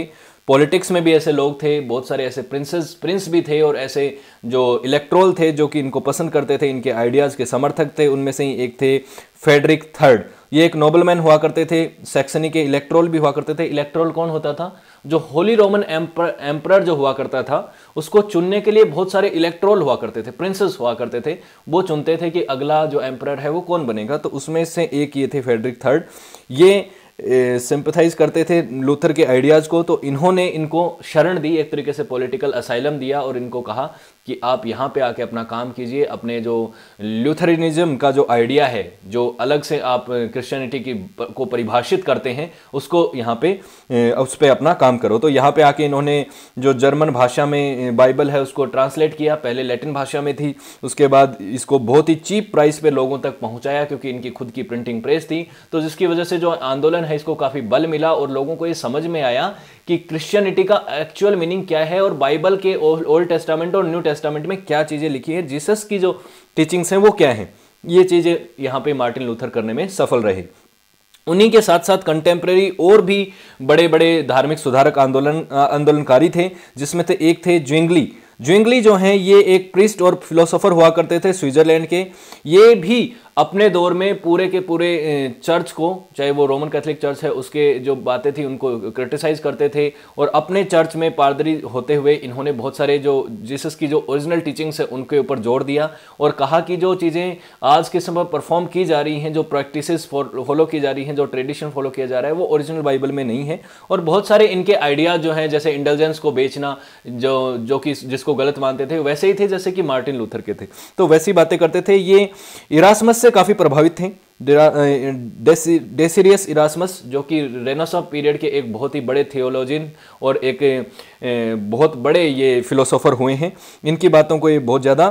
पॉलिटिक्स में भी ऐसे लोग थे बहुत सारे ऐसे प्रिंसेस प्रिंस भी थे और ऐसे जो इलेक्ट्रोल थे जो कि इनको पसंद करते थे इनके आइडियाज़ के समर्थक थे उनमें से ही एक थे फेडरिक थर्ड ये एक नोबलमैन हुआ करते थे सेक्सनी के इलेक्ट्रोल भी हुआ करते थे इलेक्ट्रोल कौन होता था जो होली रोमन एम्पर एम्पर जो हुआ करता था उसको चुनने के लिए बहुत सारे इलेक्ट्रोल हुआ करते थे प्रिंसेस हुआ करते थे वो चुनते थे कि अगला जो एम्पर है वो कौन बनेगा तो उसमें से एक ये थे फेडरिक थर्ड ये सिंपथाइज करते थे लूथर के आइडियाज़ को तो इन्होंने इनको शरण दी एक तरीके से पॉलिटिकल असाइलम दिया और इनको कहा कि आप यहाँ पे आके अपना काम कीजिए अपने जो ल्यूथरिनिज्म का जो आइडिया है जो अलग से आप क्रिश्चियनिटी की को परिभाषित करते हैं उसको यहाँ पे उस पर अपना काम करो तो यहाँ पे आके इन्होंने जो जर्मन भाषा में बाइबल है उसको ट्रांसलेट किया पहले लैटिन भाषा में थी उसके बाद इसको बहुत ही चीप प्राइस पर लोगों तक पहुँचाया क्योंकि इनकी खुद की प्रिंटिंग प्रेस थी तो जिसकी वजह से जो आंदोलन है इसको काफ़ी बल मिला और लोगों को ये समझ में आया कि क्रिश्चियनिटी का एक्चुअल मीनिंग क्या है और बाइबल के ओल्ड टेस्टामेंट और न्यू टेस्ट टेस्टामेंट में क्या चीज़ें लिखी है जीसस की जो टीचिंग्स हैं वो क्या हैं ये चीज़ें यहाँ पे मार्टिन लूथर करने में सफल रहे उन्हीं के साथ साथ कंटेम्प्रेरी और भी बड़े बड़े धार्मिक सुधारक आंदोलन आंदोलनकारी थे जिसमें थे एक थे ज्विंगली ज्विंगली जो हैं ये एक प्रिस्ट और फिलोसोफर हुआ करते थे स्विट्जरलैंड के ये भी अपने दौर में पूरे के पूरे चर्च को चाहे वो रोमन कैथलिक चर्च है उसके जो बातें थी उनको क्रिटिसाइज करते थे और अपने चर्च में पादरी होते हुए इन्होंने बहुत सारे जो जीसस की जो ओरिजिनल टीचिंग्स है उनके ऊपर जोर दिया और कहा कि जो चीज़ें आज के समय परफॉर्म की जा रही हैं जो प्रैक्टिस फॉलो की जा रही हैं जो ट्रेडिशन फॉलो किया जा रहा है वो ओरिजिनल बाइबल में नहीं है और बहुत सारे इनके आइडियाज़ जो हैं जैसे इंटेलिजेंस को बेचना जो जो कि जिसको गलत मानते थे वैसे ही थे जैसे कि मार्टिन लूथर के थे तो वैसी बातें करते थे ये इरासमस से से काफ़ी प्रभावित थे डेसीरियस इरासमस जो कि रेनासा पीरियड के एक बहुत ही बड़े थियोलॉजिन और एक बहुत बड़े ये फिलोसोफर हुए हैं इनकी बातों को ये बहुत ज़्यादा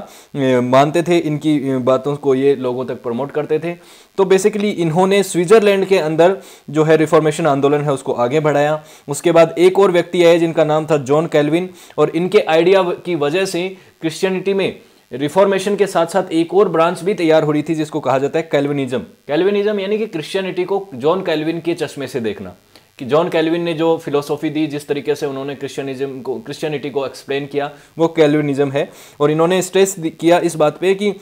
मानते थे इनकी बातों को ये लोगों तक प्रमोट करते थे तो बेसिकली इन्होंने स्विट्ज़रलैंड के अंदर जो है रिफॉर्मेशन आंदोलन है उसको आगे बढ़ाया उसके बाद एक और व्यक्ति आए जिनका नाम था जॉन कैलविन और इनके आइडिया की वजह से क्रिश्चियनिटी में रिफॉर्मेशन के साथ साथ एक और ब्रांच भी तैयार हो रही थी जिसको कहा जाता है कैल्विनिज्म कैल्विनिज्म यानी कि क्रिश्चियनिटी को जॉन कैल्विन के चश्मे से देखना कि जॉन कैल्विन ने जो फिलोसॉफी दी जिस तरीके से उन्होंने क्रिश्चियनिज्म को क्रिश्चियनिटी को एक्सप्लेन किया वो कैल्विनिज्म है और इन्होंने स्ट्रेस किया इस बात पे कि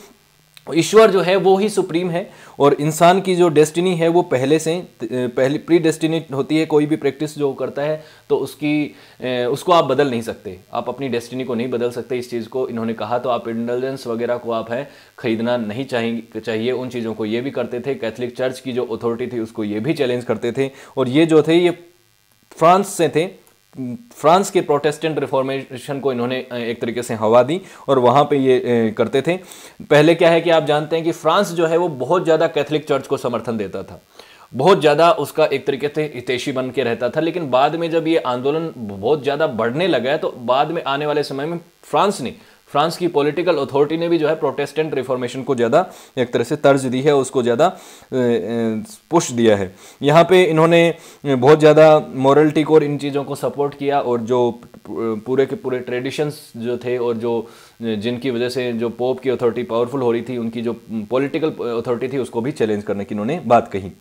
ईश्वर जो है वो ही सुप्रीम है और इंसान की जो डेस्टिनी है वो पहले से पहले प्री डेस्टिनी होती है कोई भी प्रैक्टिस जो करता है तो उसकी उसको आप बदल नहीं सकते आप अपनी डेस्टिनी को नहीं बदल सकते इस चीज़ को इन्होंने कहा तो आप इंडलजेंस वगैरह को आप है खरीदना नहीं चाहेंगे चाहिए उन चीज़ों को ये भी करते थे कैथलिक चर्च की जो अथॉरिटी थी उसको ये भी चैलेंज करते थे और ये जो थे ये फ्रांस से थे फ्रांस के प्रोटेस्टेंट रिफॉर्मेशन को इन्होंने एक तरीके से हवा दी और वहाँ पे ये करते थे पहले क्या है कि आप जानते हैं कि फ्रांस जो है वो बहुत ज़्यादा कैथलिक चर्च को समर्थन देता था बहुत ज़्यादा उसका एक तरीके से हितेशी बन के रहता था लेकिन बाद में जब ये आंदोलन बहुत ज़्यादा बढ़ने लगा है तो बाद में आने वाले समय में फ्रांस ने फ्रांस की पॉलिटिकल अथॉरिटी ने भी जो है प्रोटेस्टेंट रिफॉर्मेशन को ज़्यादा एक तरह से तर्ज दी है उसको ज़्यादा पुश दिया है यहाँ पे इन्होंने बहुत ज़्यादा मॉरलिटी को और इन चीज़ों को सपोर्ट किया और जो पूरे के पूरे ट्रेडिशंस जो थे और जो जिनकी वजह से जो पोप की अथॉरिटी पावरफुल हो रही थी उनकी जो पॉलिटिकल अथॉरिटी थी उसको भी चैलेंज करने की इन्होंने बात कही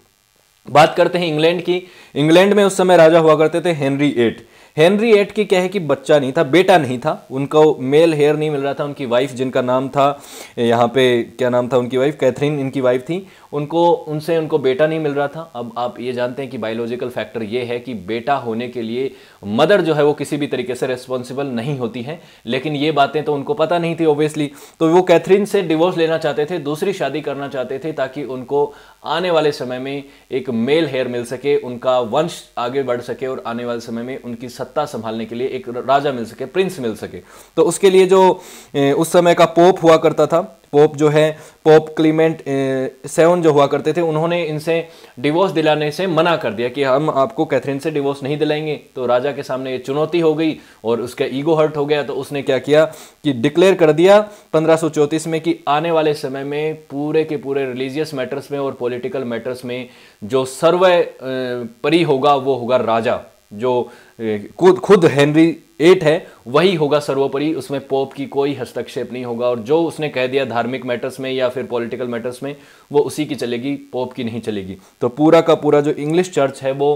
बात करते हैं इंग्लैंड की इंग्लैंड में उस समय राजा हुआ करते थे हेनरी एट हेनरी एट की क्या है कि बच्चा नहीं था बेटा नहीं था उनको मेल हेयर नहीं मिल रहा था उनकी वाइफ जिनका नाम था यहाँ पे क्या नाम था उनकी वाइफ कैथरीन इनकी वाइफ थी उनको उनसे उनको बेटा नहीं मिल रहा था अब आप ये जानते हैं कि बायोलॉजिकल फैक्टर ये है कि बेटा होने के लिए मदर जो है वो किसी भी तरीके से रिस्पॉन्सिबल नहीं होती है लेकिन ये बातें तो उनको पता नहीं थी ऑब्वियसली तो वो कैथरीन से डिवोर्स लेना चाहते थे दूसरी शादी करना चाहते थे ताकि उनको आने वाले समय में एक मेल हेयर मिल सके उनका वंश आगे बढ़ सके और आने वाले समय में उनकी सत्ता संभालने के लिए एक राजा मिल सके प्रिंस मिल सके तो उसके लिए जो उस समय का पोप हुआ करता था पोप जो है पोप क्लीमेंट सेवन जो हुआ करते थे उन्होंने इनसे डिवोर्स दिलाने से मना कर दिया कि हम आपको कैथरीन से डिवोर्स नहीं दिलाएंगे तो राजा के सामने ये चुनौती हो गई और उसका ईगो हर्ट हो गया तो उसने क्या किया कि डिक्लेयर कर दिया पंद्रह में कि आने वाले समय में पूरे के पूरे रिलीजियस मैटर्स में और पॉलिटिकल मैटर्स में जो सर्व परी होगा वो होगा राजा जो खुद खुद हेनरी एट है वही होगा सर्वोपरि उसमें पोप की कोई हस्तक्षेप नहीं होगा और जो उसने कह दिया धार्मिक मैटर्स में या फिर पॉलिटिकल मैटर्स में वो उसी की चलेगी पोप की नहीं चलेगी तो पूरा का पूरा जो इंग्लिश चर्च है वो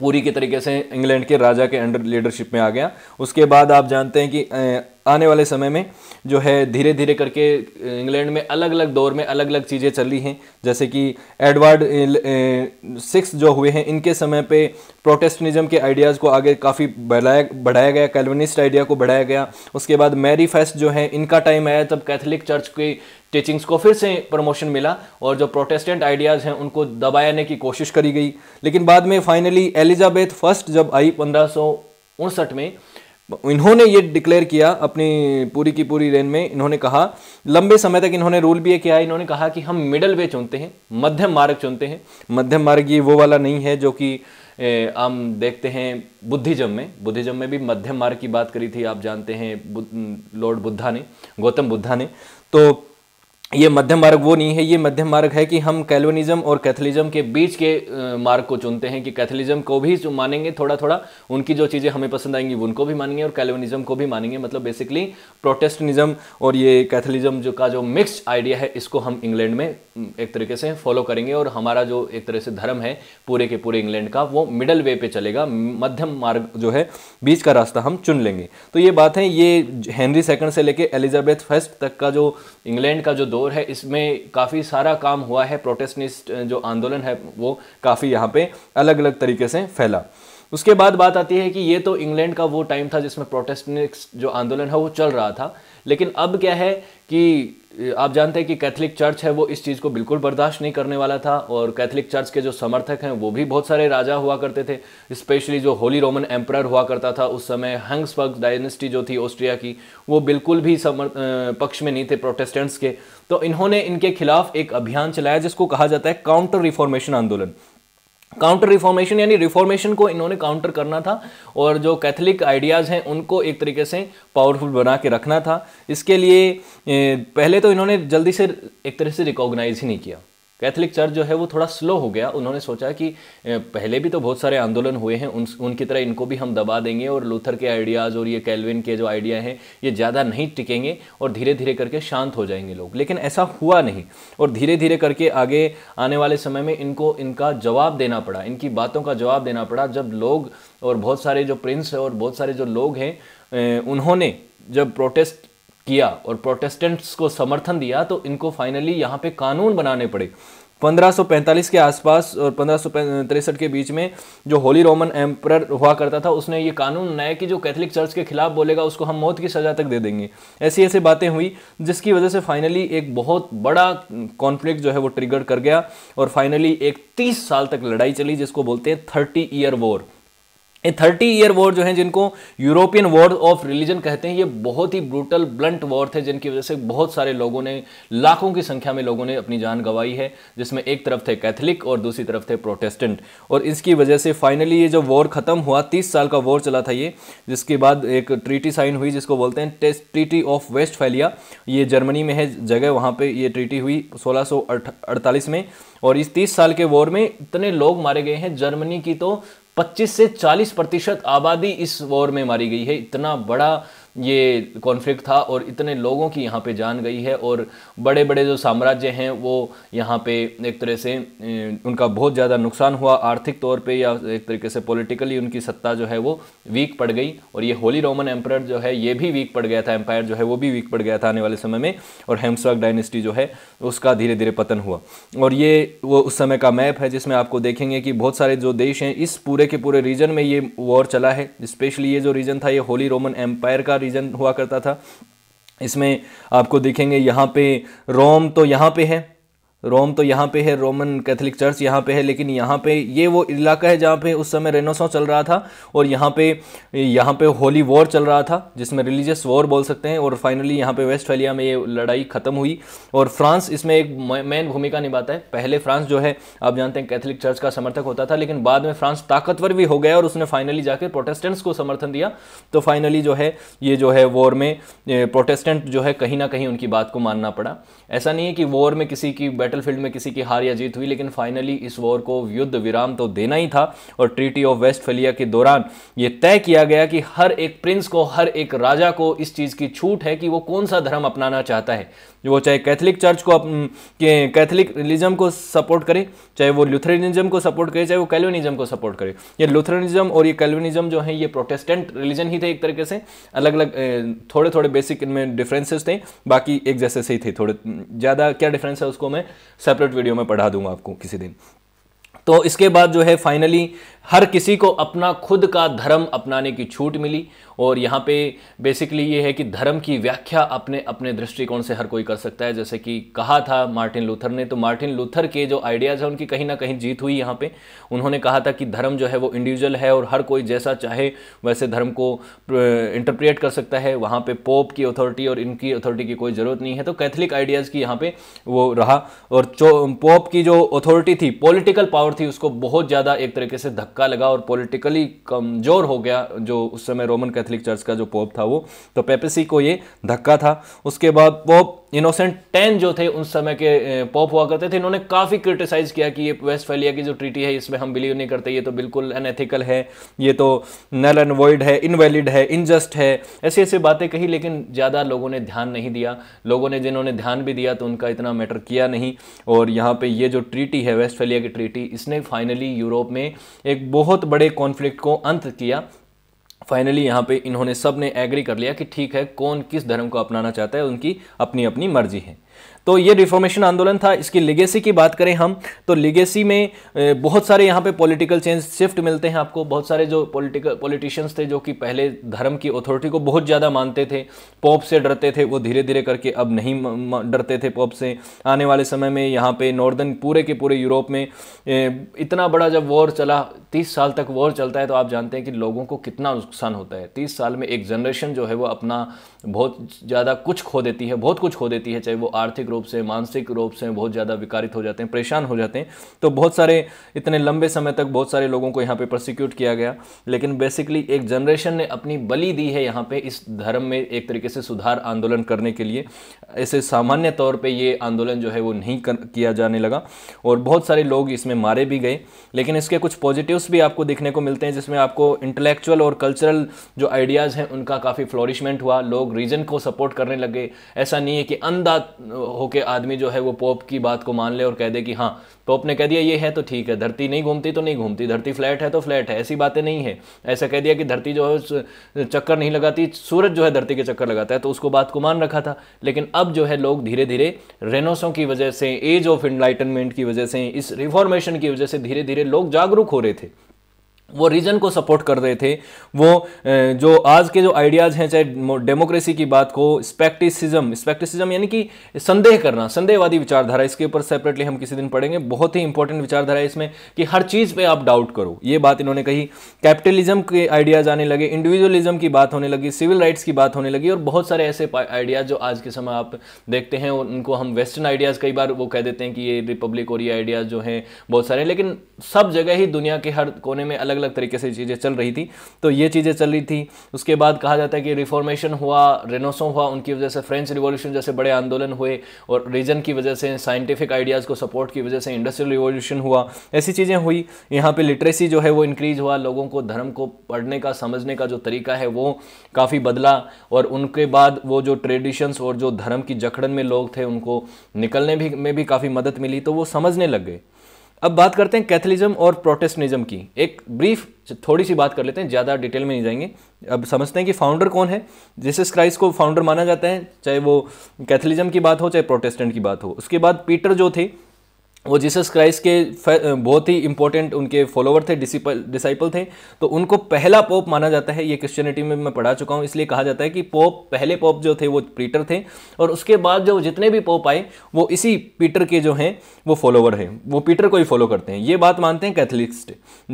पूरी के तरीके से इंग्लैंड के राजा के अंडर लीडरशिप में आ गया उसके बाद आप जानते हैं कि आने वाले समय में जो है धीरे धीरे करके इंग्लैंड में अलग अलग दौर में अलग अलग चीज़ें चल रही हैं जैसे कि एडवर्ड सिक्स जो हुए हैं इनके समय पे प्रोटेस्टनिज्म के आइडियाज़ को आगे काफ़ी बढ़ाया बढ़ाया गया कैलविनिस्ट आइडिया को बढ़ाया गया उसके बाद मैरी फेस्ट जो है इनका टाइम आया तब कैथलिक चर्च के टीचिंग्स को फिर से प्रमोशन मिला और जो प्रोटेस्टेंट आइडियाज़ हैं उनको दबाने की कोशिश करी गई लेकिन बाद में फाइनली एलिजाबेथ फर्स्ट जब आई पंद्रह में इन्होंने ये डिक्लेयर किया अपनी पूरी की पूरी रेन में इन्होंने कहा लंबे समय तक इन्होंने रूल भी ये किया इन्होंने कहा कि हम मिडल वे चुनते हैं मध्यम मार्ग चुनते हैं मध्यम मार्ग ये वो वाला नहीं है जो कि हम देखते हैं बुद्धिज्म में बुद्धिज्म में भी मध्यम मार्ग की बात करी थी आप जानते हैं लॉर्ड बुद्धा ने गौतम बुद्धा ने तो ये मध्यम मार्ग वो नहीं है ये मध्यम मार्ग है कि हम कैलोनिज्म और कैथलिज्म के बीच के मार्ग को चुनते हैं कि कैथलिज्म को भी मानेंगे थोड़ा थोड़ा उनकी जो चीज़ें हमें पसंद आएंगी उनको भी मानेंगे और कैलोनिज्म को भी मानेंगे मतलब बेसिकली प्रोटेस्टनिज्म और ये कैथलिज्म जो का जो मिक्स आइडिया है इसको हम इंग्लैंड में एक तरीके से फॉलो करेंगे और हमारा जो एक तरह से धर्म है पूरे के पूरे इंग्लैंड का वो मिडल वे पे चलेगा मध्यम मार्ग जो है बीच का रास्ता हम चुन लेंगे तो ये बात है ये हेनरी सेकंड से लेके एलिजाबेथ फर्स्ट तक का जो इंग्लैंड का जो दौर है इसमें काफ़ी सारा काम हुआ है प्रोटेस्टनिस्ट जो आंदोलन है वो काफ़ी यहाँ पे अलग अलग तरीके से फैला उसके बाद बात आती है कि ये तो इंग्लैंड का वो टाइम था जिसमें प्रोटेस्टनिस्ट जो आंदोलन है वो चल रहा था लेकिन अब क्या है कि आप जानते हैं कि कैथलिक चर्च है वो इस चीज़ को बिल्कुल बर्दाश्त नहीं करने वाला था और कैथलिक चर्च के जो समर्थक हैं वो भी बहुत सारे राजा हुआ करते थे स्पेशली जो होली रोमन एम्प्रायर हुआ करता था उस समय हंग्सबर्ग डायनेस्टी जो थी ऑस्ट्रिया की वो बिल्कुल भी समर्थ पक्ष में नहीं थे प्रोटेस्टेंट्स के तो इन्होंने इनके खिलाफ एक अभियान चलाया जिसको कहा जाता है काउंटर रिफॉर्मेशन आंदोलन काउंटर रिफॉर्मेशन यानी रिफॉर्मेशन को इन्होंने काउंटर करना था और जो कैथलिक आइडियाज़ हैं उनको एक तरीके से पावरफुल बना के रखना था इसके लिए पहले तो इन्होंने जल्दी से एक तरह से रिकॉग्नाइज ही नहीं किया कैथलिक चर्च जो है वो थोड़ा स्लो हो गया उन्होंने सोचा कि पहले भी तो बहुत सारे आंदोलन हुए हैं उन उनकी तरह इनको भी हम दबा देंगे और लूथर के आइडियाज़ और ये कैलविन के जो आइडिया हैं ये ज़्यादा नहीं टिकेंगे और धीरे धीरे करके शांत हो जाएंगे लोग लेकिन ऐसा हुआ नहीं और धीरे धीरे करके आगे आने वाले समय में इनको इनका जवाब देना पड़ा इनकी बातों का जवाब देना पड़ा जब लोग और बहुत सारे जो प्रिंस और बहुत सारे जो लोग हैं उन्होंने जब प्रोटेस्ट किया और प्रोटेस्टेंट्स को समर्थन दिया तो इनको फाइनली यहाँ पे कानून बनाने पड़े 1545 के आसपास और पंद्रह के बीच में जो होली रोमन एम्पर हुआ करता था उसने ये कानून बनाया कि जो कैथलिक चर्च के खिलाफ बोलेगा उसको हम मौत की सज़ा तक दे देंगे ऐसी ऐसी बातें हुई जिसकी वजह से फाइनली एक बहुत बड़ा कॉन्फ्लिक्ट जो है वो ट्रिगर कर गया और फाइनली एक 30 साल तक लड़ाई चली जिसको बोलते हैं थर्टी ईयर वॉर ये थर्टी ईयर वॉर जो है जिनको यूरोपियन वॉर ऑफ रिलीजन कहते हैं ये बहुत ही ब्रूटल ब्लंट वॉर थे जिनकी वजह से बहुत सारे लोगों ने लाखों की संख्या में लोगों ने अपनी जान गंवाई है जिसमें एक तरफ थे कैथलिक और दूसरी तरफ थे प्रोटेस्टेंट और इसकी वजह से फाइनली ये जो वॉर खत्म हुआ तीस साल का वॉर चला था ये जिसके बाद एक ट्रीटी साइन हुई जिसको बोलते हैं test treaty of Westphalia ये जर्मनी में है जगह वहाँ पर ये ट्रीटी हुई सोलह में और इस तीस साल के वॉर में इतने लोग मारे गए हैं जर्मनी की तो 25 से 40 प्रतिशत आबादी इस वॉर में मारी गई है इतना बड़ा ये कॉन्फ्लिक्ट था और इतने लोगों की यहाँ पे जान गई है और बड़े बड़े जो साम्राज्य हैं वो यहाँ पे एक तरह से उनका बहुत ज़्यादा नुकसान हुआ आर्थिक तौर पे या एक तरीके से पॉलिटिकली उनकी सत्ता जो है वो वीक पड़ गई और ये होली रोमन एम्पायर जो है ये भी वीक पड़ गया था एम्पायर जो है वो भी वीक पड़ गया था आने वाले समय में और हेम्सवर्ग डायनेस्टी जो है उसका धीरे धीरे पतन हुआ और ये वो उस समय का मैप है जिसमें आपको देखेंगे कि बहुत सारे जो देश हैं इस पूरे के पूरे रीजन में ये वॉर चला है स्पेशली ये जो रीजन था ये होली रोमन एम्पायर का रीजन हुआ करता था इसमें आपको देखेंगे यहाँ पे रोम तो यहाँ पे है रोम तो यहाँ पे है रोमन कैथलिक चर्च यहाँ पे है लेकिन यहाँ पे ये वो इलाका है जहाँ पे उस समय रेनोसो चल रहा था और यहाँ पे यहाँ पे होली वॉर चल रहा था जिसमें रिलीजियस वॉर बोल सकते हैं और फाइनली यहाँ पे वेस्टफेलिया में ये लड़ाई ख़त्म हुई और फ्रांस इसमें एक मेन भूमिका निभाता है पहले फ्रांस जो है आप जानते हैं कैथलिक चर्च का समर्थक होता था लेकिन बाद में फ्रांस ताकतवर भी हो गया और उसने फाइनली जाकर प्रोटेस्टेंट्स को समर्थन दिया तो फाइनली जो है ये जो है वॉर में प्रोटेस्टेंट जो है कहीं ना कहीं उनकी बात को मानना पड़ा ऐसा नहीं है कि वॉर में किसी की बैटल बैटल फील्ड में किसी की हार या जीत हुई लेकिन फाइनली इस वॉर को युद्ध विराम तो देना ही था और ट्रीटी ऑफ वेस्ट फलिया के दौरान यह तय किया गया कि हर एक प्रिंस को हर एक राजा को इस चीज़ की छूट है कि वो कौन सा धर्म अपनाना चाहता है वो चाहे कैथलिक चर्च को कैथलिक रिलीजम को सपोर्ट करे चाहे वो लुथरनिज्म को सपोर्ट करे चाहे वो कैलोनिज्म को सपोर्ट करे ये लुथरनिज्म और ये कैलोनिज्म जो है ये प्रोटेस्टेंट रिलीजन ही थे एक तरीके से अलग अलग थोड़े थोड़े बेसिक इनमें डिफरेंसेस थे बाकी एक जैसे से ही थे थोड़े ज़्यादा क्या डिफरेंस है उसको मैं सेपरेट वीडियो में पढ़ा दूंगा आपको किसी दिन तो इसके बाद जो है फाइनली हर किसी को अपना खुद का धर्म अपनाने की छूट मिली और यहाँ पे बेसिकली ये है कि धर्म की व्याख्या अपने अपने दृष्टिकोण से हर कोई कर सकता है जैसे कि कहा था मार्टिन लूथर ने तो मार्टिन लूथर के जो आइडियाज़ हैं उनकी कहीं ना कहीं जीत हुई यहाँ पे उन्होंने कहा था कि धर्म जो है वो इंडिविजुअल है और हर कोई जैसा चाहे वैसे धर्म को इंटरप्रिएट कर सकता है वहाँ पर पोप की अथॉरिटी और इनकी अथॉरिटी की कोई ज़रूरत नहीं है तो कैथलिक आइडियाज़ की यहाँ पर वो रहा और पोप की जो अथॉरिटी थी पोलिटिकल पावर थी उसको बहुत ज़्यादा एक तरीके से धक्का धक्का लगा और पॉलिटिकली कमज़ोर हो गया जो उस समय रोमन कैथोलिक चर्च का जो पोप था वो तो पेपेसी को ये धक्का था उसके बाद पोप इनोसेंट टेन जो थे उस समय के पॉप हुआ करते थे इन्होंने काफ़ी क्रिटिसाइज़ किया कि ये वेस्ट फैलिया की जो ट्रीटी है इसमें हम बिलीव नहीं करते ये तो बिल्कुल अनएथिकल है ये तो नल एंड वॉइड है इनवैलिड है इनजस्ट है ऐसी ऐसी बातें कही लेकिन ज़्यादा लोगों ने ध्यान नहीं दिया लोगों ने जिन्होंने ध्यान भी दिया तो उनका इतना मैटर किया नहीं और यहाँ पर ये जो ट्रीटी है वेस्ट फैलिया की ट्रीटी इसने फाइनली यूरोप में एक बहुत बड़े कॉन्फ्लिक्ट को अंत किया फाइनली यहाँ पे इन्होंने सब ने एग्री कर लिया कि ठीक है कौन किस धर्म को अपनाना चाहता है उनकी अपनी अपनी मर्जी है तो ये रिफॉर्मेशन आंदोलन था इसकी लिगेसी की बात करें हम तो लिगेसी में बहुत सारे यहाँ पे पॉलिटिकल चेंज शिफ्ट मिलते हैं आपको बहुत सारे जो पॉलिटिकल पॉलिटिशियंस थे जो कि पहले धर्म की अथॉरिटी को बहुत ज़्यादा मानते थे पॉप से डरते थे वो धीरे धीरे करके अब नहीं डरते थे पॉप से आने वाले समय में यहाँ पे नॉर्दर्न पूरे के पूरे यूरोप में इतना बड़ा जब वॉर चला तीस साल तक वॉर चलता है तो आप जानते हैं कि लोगों को कितना नुकसान होता है तीस साल में एक जनरेशन जो है वो अपना बहुत ज़्यादा कुछ खो देती है बहुत कुछ खो देती है चाहे वो आर्थिक रूप से मानसिक रूप से बहुत ज़्यादा विकारित हो जाते हैं परेशान हो जाते हैं तो बहुत सारे इतने लंबे समय तक बहुत सारे लोगों को यहाँ पे प्रोसिक्यूट किया गया लेकिन बेसिकली एक जनरेशन ने अपनी बलि दी है यहाँ पे इस धर्म में एक तरीके से सुधार आंदोलन करने के लिए ऐसे सामान्य तौर पर ये आंदोलन जो है वो नहीं कर, किया जाने लगा और बहुत सारे लोग इसमें मारे भी गए लेकिन इसके कुछ पॉजिटिव्स भी आपको देखने को मिलते हैं जिसमें आपको इंटेलेक्चुअल और कल्चरल जो आइडियाज़ हैं उनका काफ़ी फ्लोरिशमेंट हुआ लोग रीजन को सपोर्ट करने लगे ऐसा नहीं है कि अंधा हो होके आदमी जो है वो पोप की बात को मान ले और कह दे कि हाँ पोप ने कह दिया ये है तो ठीक है धरती नहीं घूमती तो नहीं घूमती धरती फ्लैट है तो फ्लैट है ऐसी बातें नहीं है ऐसा कह दिया कि धरती जो है चक्कर नहीं लगाती सूरज जो है धरती के चक्कर लगाता है तो उसको बात को मान रखा था लेकिन अब जो है लोग धीरे धीरे रेनोसों की वजह से एज ऑफ इनलाइटनमेंट की वजह से इस रिफॉर्मेशन की वजह से धीरे धीरे लोग जागरूक हो रहे थे वो रीजन को सपोर्ट कर रहे थे वो जो आज के जो आइडियाज़ हैं चाहे डेमोक्रेसी की बात को स्पेक्टिसिज्म स्पेक्टिसिज्म यानी कि संदेह करना संदेहवादी विचारधारा इसके ऊपर सेपरेटली हम किसी दिन पढ़ेंगे बहुत ही इंपॉर्टेंट विचारधारा है इसमें कि हर चीज़ पे आप डाउट करो ये बात इन्होंने कही कैपिटलिज्म के आइडियाज़ आने लगे इंडिविजुअलिज्म की बात होने लगी सिविल राइट्स की बात होने लगी और बहुत सारे ऐसे आइडियाज़ जो आज के समय आप देखते हैं उनको हम वेस्टर्न आइडियाज़ कई बार वो कह देते हैं कि ये रिपब्लिक और ये आइडियाज़ जो हैं बहुत सारे लेकिन सब जगह ही दुनिया के हर कोने में अलग अलग अलग तरीके से चीज़ें चल रही थी तो ये चीज़ें चल रही थी उसके बाद कहा जाता है कि रिफॉर्मेशन हुआ रेनोसो हुआ उनकी वजह से फ्रेंच रिवॉल्यूशन जैसे बड़े आंदोलन हुए और रीजन की वजह से साइंटिफिक आइडियाज़ को सपोर्ट की वजह से इंडस्ट्रियल रिवॉल्यूशन हुआ ऐसी चीज़ें हुई यहाँ पर लिटरेसी जो है वो इंक्रीज हुआ लोगों को धर्म को पढ़ने का समझने का जो तरीका है वो काफ़ी बदला और उनके बाद वो जो ट्रेडिशंस और जो धर्म की जकड़न में लोग थे उनको निकलने भी में भी काफ़ी मदद मिली तो वो समझने लग गए अब बात करते हैं कैथलिज्म और प्रोटेस्टनिज्म की एक ब्रीफ थोड़ी सी बात कर लेते हैं ज़्यादा डिटेल में नहीं जाएंगे अब समझते हैं कि फाउंडर कौन है जीसस क्राइस्ट को फाउंडर माना जाता है चाहे वो कैथलिज्म की बात हो चाहे प्रोटेस्टेंट की बात हो उसके बाद पीटर जो थे वो जीसस क्राइस्ट के बहुत ही इंपॉर्टेंट उनके फॉलोवर थे डिसिपल डिसाइपल थे तो उनको पहला पोप माना जाता है ये क्रिश्चियनिटी में मैं पढ़ा चुका हूँ इसलिए कहा जाता है कि पोप पहले पोप जो थे वो पीटर थे और उसके बाद जो जितने भी पोप आए वो इसी पीटर के जो हैं वो फॉलोवर हैं वो पीटर को ही फॉलो करते हैं ये बात मानते हैं कैथलिक्स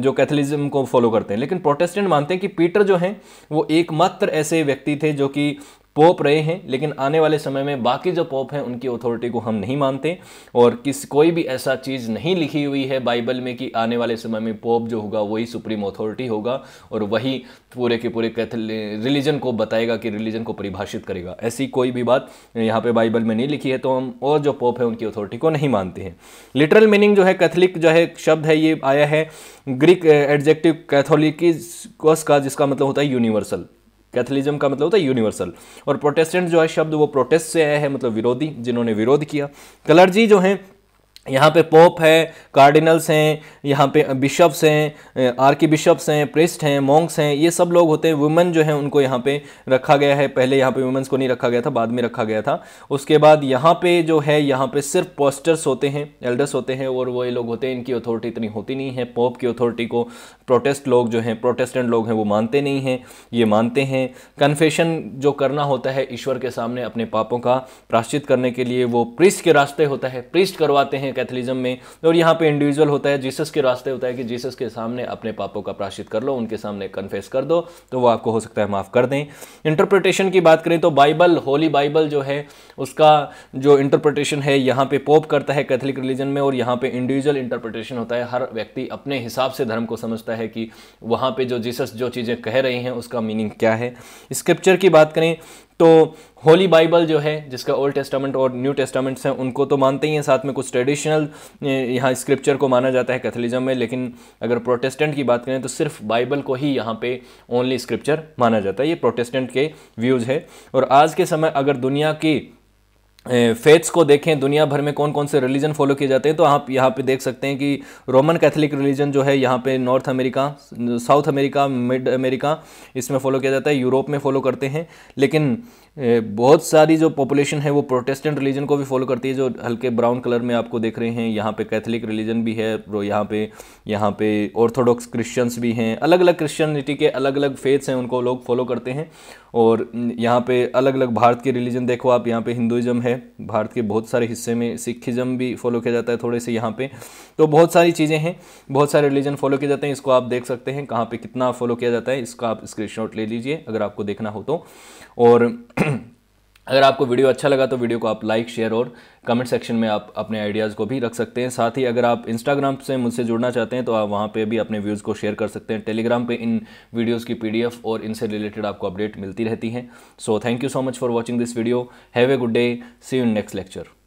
जो कैथलिज्म को फॉलो करते हैं लेकिन प्रोटेस्टेंट मानते हैं कि पीटर जो हैं वो एकमात्र ऐसे व्यक्ति थे जो कि पोप रहे हैं लेकिन आने वाले समय में बाकी जो पोप हैं उनकी अथॉरिटी को हम नहीं मानते और किस कोई भी ऐसा चीज़ नहीं लिखी हुई है बाइबल में कि आने वाले समय में पोप जो होगा वही सुप्रीम अथॉरिटी होगा और वही पूरे के पूरे रिलीजन को बताएगा कि रिलीजन को परिभाषित करेगा ऐसी कोई भी बात यहाँ पे बाइबल में नहीं लिखी है तो हम और जो पोप है उनकी अथॉरिटी को नहीं मानते हैं लिटरल मीनिंग जो है कैथलिक जो है शब्द है ये आया है ग्रीक एडजेक्टिव कैथोलिक का जिसका मतलब होता है यूनिवर्सल कैथलिज्म का मतलब होता है यूनिवर्सल और प्रोटेस्टेंट जो है शब्द वो प्रोटेस्ट से आया है मतलब विरोधी जिन्होंने विरोध किया कलर्जी जो हैं यहाँ पे पोप है कार्डिनल्स हैं यहाँ पे बिशप्स हैं आर्की बिशप्स हैं प्रिस्ट हैं मोंग्स हैं ये सब लोग होते हैं वुमेन जो हैं उनको यहाँ पे रखा गया है पहले यहाँ पे वुमेंस को नहीं रखा गया था बाद में रखा गया था उसके बाद यहाँ पे जो है यहाँ पे सिर्फ पोस्टर्स होते हैं एल्डर्स होते हैं और वो ये लोग होते हैं इनकी अथॉरिटी इतनी होती नहीं है पोप की अथॉरिटी को प्रोटेस्ट लोग जो हैं प्रोटेस्टेंट लोग हैं वो मानते नहीं हैं ये मानते हैं कन्फेशन जो करना होता है ईश्वर के सामने अपने पापों का प्राश्चित करने के लिए वो प्रिस्ट के रास्ते होता है प्रिस्ट करवाते हैं कैथलिज्म में और यहाँ पे इंडिविजुअल होता है जीसस के रास्ते होता है कि जीसस के सामने अपने पापों का प्राश्चित कर लो उनके सामने कन्फेस कर दो तो वो आपको हो सकता है माफ़ कर दें इंटरप्रिटेशन की बात करें तो बाइबल होली बाइबल जो है उसका जो इंटरप्रिटेशन है यहाँ पे पोप करता है कैथलिक रिलीजन में और यहाँ पे इंडिविजुअल इंटरप्रिटेशन होता है हर व्यक्ति अपने हिसाब से धर्म को समझता है है कि वहाँ पे जो जीसस जो चीज़ें कह रहे हैं उसका मीनिंग क्या है स्क्रिप्चर की बात करें तो होली बाइबल जो है जिसका ओल्ड टेस्टामेंट और न्यू टेस्टामेंट्स हैं उनको तो मानते ही हैं साथ में कुछ ट्रेडिशनल यहाँ स्क्रिप्चर को माना जाता है कैथलिज्म में लेकिन अगर प्रोटेस्टेंट की बात करें तो सिर्फ बाइबल को ही यहाँ पे ओनली स्क्रिप्चर माना जाता है ये प्रोटेस्टेंट के व्यूज़ है और आज के समय अगर दुनिया की फेथ्स को देखें दुनिया भर में कौन कौन से रिलीजन फॉलो किए जाते हैं तो आप यहाँ पे देख सकते हैं कि रोमन कैथोलिक रिलीजन जो है यहाँ पे North America South America mid America इसमें फॉलो किया जाता है यूरोप में फॉलो करते हैं लेकिन बहुत सारी जो पॉपुलेशन है वो प्रोटेस्टेंट रिलीजन को भी फॉलो करती है जो हल्के ब्राउन कलर में आपको देख रहे हैं यहाँ पे कैथलिक रिलीजन भी है यहाँ पे यहाँ पे ऑर्थोडॉक्स क्रिश्चियंस भी हैं अलग अलग क्रिश्चियनिटी के अलग अलग फेथ्स हैं उनको लोग फॉलो करते हैं और यहाँ पे अलग अलग भारत के रिलीजन देखो आप यहाँ पे हिंदुज़म है भारत के बहुत सारे हिस्से में सिखिज़म भी फॉलो किया जाता है थोड़े से यहाँ पे तो बहुत सारी चीज़ें हैं बहुत सारे रिलीजन फॉलो किए जाते हैं इसको आप देख सकते हैं कहाँ पे कितना फॉलो किया जाता है इसका आप स्क्रीनशॉट ले लीजिए अगर आपको देखना हो तो और अगर आपको वीडियो अच्छा लगा तो वीडियो को आप लाइक शेयर और कमेंट सेक्शन में आप अपने आइडियाज़ को भी रख सकते हैं साथ ही अगर आप इंस्टाग्राम से मुझसे जुड़ना चाहते हैं तो आप वहाँ पे भी अपने व्यूज़ को शेयर कर सकते हैं टेलीग्राम पे इन वीडियोस की पीडीएफ और इनसे रिलेटेड आपको अपडेट मिलती रहती हैं so thank you so much for watching this video have a good day see you next lecture